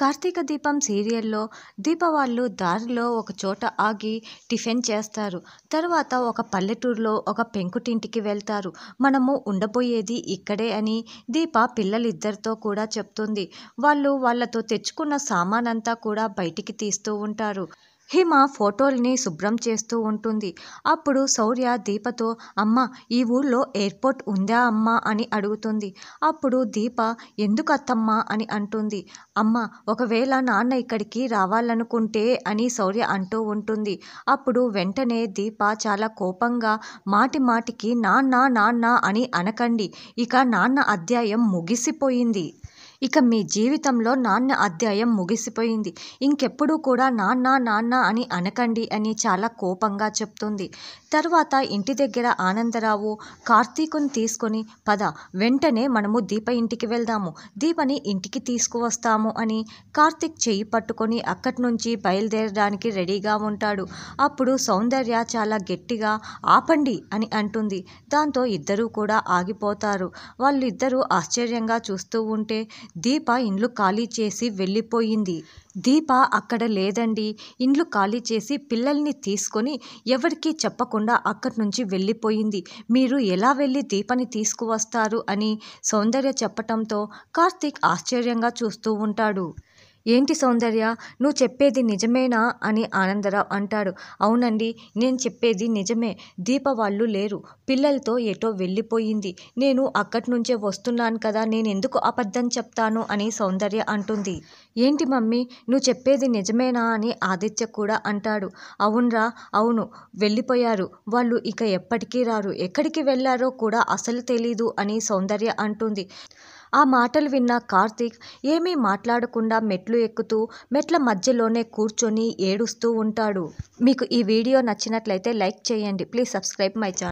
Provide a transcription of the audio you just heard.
కార్తీక దీపం సీరియల్లో దీపవాళ్ళు దారిలో ఒక చోట ఆగి టిఫిన్ చేస్తారు తర్వాత ఒక పల్లెటూరులో ఒక పెంకుటింటికి వెళ్తారు మనము ఉండబోయేది ఇక్కడే అని దీప పిల్లలిద్దరితో కూడా చెప్తుంది వాళ్ళు వాళ్ళతో తెచ్చుకున్న సామానంతా కూడా బయటికి తీస్తూ ఉంటారు హిమ ఫోటోల్ని శుభ్రం చేస్తూ ఉంటుంది అప్పుడు శౌర్య దీపతో అమ్మ ఈ ఊళ్ళో ఎయిర్పోర్ట్ ఉందా అమ్మా అని అడుగుతుంది అప్పుడు దీప ఎందుకు అని అంటుంది అమ్మ ఒకవేళ నాన్న ఇక్కడికి రావాలనుకుంటే అని శౌర్య అంటూ ఉంటుంది అప్పుడు వెంటనే దీప చాలా కోపంగా మాటి మాటికి నాన్న నాన్న అని అనకండి ఇక నాన్న అధ్యాయం ముగిసిపోయింది ఇక మీ జీవితంలో నాన్న అధ్యాయం ముగిసిపోయింది ఇంకెప్పుడు కూడా నాన్న నాన్న అని అనకండి అని చాలా కోపంగా చెప్తుంది తర్వాత ఇంటి దగ్గర ఆనందరావు కార్తీకుని తీసుకొని పద వెంటనే మనము దీప ఇంటికి వెళ్దాము దీపని ఇంటికి తీసుకువస్తాము అని కార్తీక్ చేయి పట్టుకొని అక్కడి నుంచి బయలుదేరడానికి రెడీగా ఉంటాడు అప్పుడు సౌందర్య చాలా గట్టిగా ఆపండి అని అంటుంది దాంతో ఇద్దరూ కూడా ఆగిపోతారు వాళ్ళిద్దరూ ఆశ్చర్యంగా చూస్తూ ఉంటే దీప ఇండ్లు ఖాళీ చేసి వెళ్ళిపోయింది దీప అక్కడ లేదండి ఇండ్లు ఖాళీ చేసి పిల్లల్ని తీసుకొని ఎవరికీ చెప్పకుండా అక్కడి నుంచి వెళ్ళిపోయింది మీరు ఎలా వెళ్ళి దీపని తీసుకువస్తారు అని సౌందర్య చెప్పటంతో కార్తీక్ ఆశ్చర్యంగా చూస్తూ ఉంటాడు ఏంటి సౌందర్య నువ్వు చెప్పేది నిజమేనా అని ఆనందరావు అంటాడు అవునండి నేను చెప్పేది నిజమే దీప వాళ్ళు లేరు పిల్లలతో ఎటో వెళ్ళిపోయింది నేను అక్కడి నుంచే వస్తున్నాను కదా నేను ఎందుకు అబద్ధం చెప్తాను అని సౌందర్య అంటుంది ఏంటి మమ్మీ నువ్వు చెప్పేది నిజమేనా అని ఆదిత్య కూడా అంటాడు అవునరా అవును వెళ్ళిపోయారు వాళ్ళు ఇక ఎప్పటికీ రారు ఎక్కడికి వెళ్ళారో కూడా అసలు తెలీదు అని సౌందర్య అంటుంది ఆ మాటలు విన్న కార్తీక్ ఏమీ మాట్లాడకుండా మెట్లు ఎక్కుతూ మెట్ల మధ్యలోనే కూర్చొని ఏడుస్తూ ఉంటాడు మీకు ఈ వీడియో నచ్చినట్లయితే లైక్ చేయండి ప్లీజ్ సబ్స్క్రైబ్ మై ఛానల్